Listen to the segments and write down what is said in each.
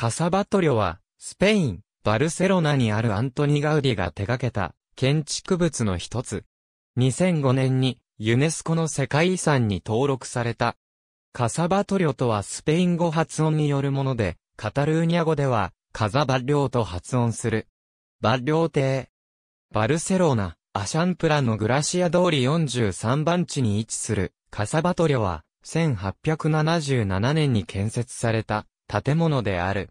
カサバトリョは、スペイン、バルセロナにあるアントニ・ガウディが手掛けた建築物の一つ。2005年にユネスコの世界遺産に登録された。カサバトリョとはスペイン語発音によるもので、カタルーニャ語ではカザバリョと発音する。バリョ邸。バルセロナ、アシャンプラのグラシア通り43番地に位置するカサバトリョは、1877年に建設された建物である。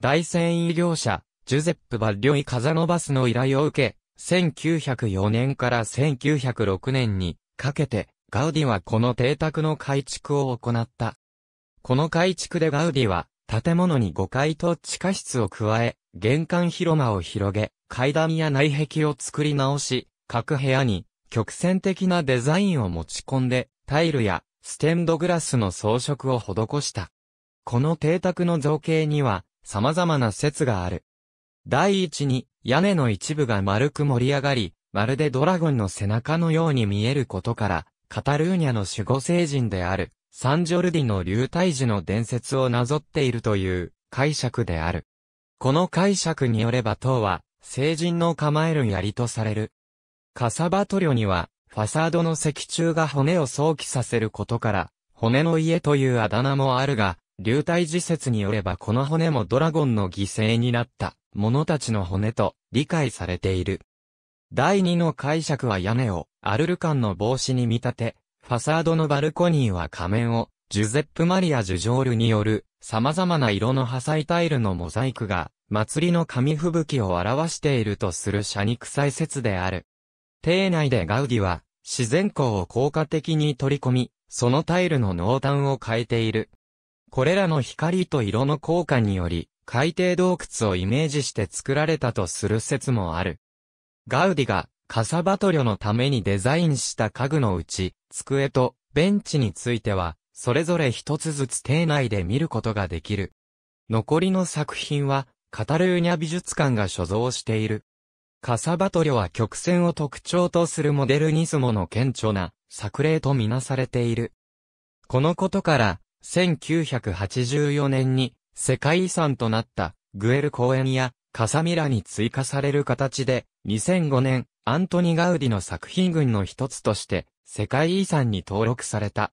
大繊維業者、ジュゼップ・バッリョイ・カザノバスの依頼を受け、1904年から1906年にかけて、ガウディはこの邸宅の改築を行った。この改築でガウディは、建物に5階と地下室を加え、玄関広間を広げ、階段や内壁を作り直し、各部屋に曲線的なデザインを持ち込んで、タイルやステンドグラスの装飾を施した。この邸宅の造形には様々な説がある。第一に、屋根の一部が丸く盛り上がり、まるでドラゴンの背中のように見えることから、カタルーニャの守護聖人である、サンジョルディの流体時の伝説をなぞっているという解釈である。この解釈によれば塔は、聖人の構える槍とされる。カサバトリョには、ファサードの石柱が骨を想起させることから、骨の家というあだ名もあるが、流体自説によればこの骨もドラゴンの犠牲になった者たちの骨と理解されている。第2の解釈は屋根をアルルカンの帽子に見立て、ファサードのバルコニーは仮面をジュゼップ・マリア・ジュジョールによる様々な色の破砕タイルのモザイクが祭りの紙吹雪を表しているとする社肉祭説である。廷内でガウディは自然光を効果的に取り込み、そのタイルの濃淡を変えているこれらの光と色の効果により、海底洞窟をイメージして作られたとする説もある。ガウディがカサバトリョのためにデザインした家具のうち、机とベンチについては、それぞれ一つずつ邸内で見ることができる。残りの作品は、カタルーニャ美術館が所蔵している。カサバトリョは曲線を特徴とするモデルニスモの顕著な作例とみなされている。このことから、1984年に世界遺産となったグエル公園やカサミラに追加される形で2005年アントニ・ガウディの作品群の一つとして世界遺産に登録された。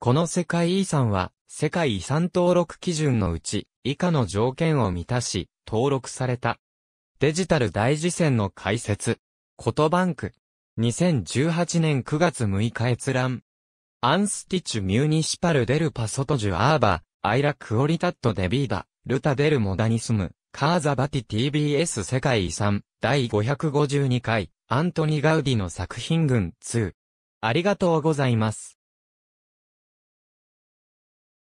この世界遺産は世界遺産登録基準のうち以下の条件を満たし登録された。デジタル大事線の解説。ことバンク。2018年9月6日閲覧。アンスティチュミュニシパルデルパソトジュアーバ、アイラクオリタットデビーダ、ルタデルモダニスム、カーザバティ TBS 世界遺産、第552回、アントニ・ガウディの作品群2。ありがとうございます。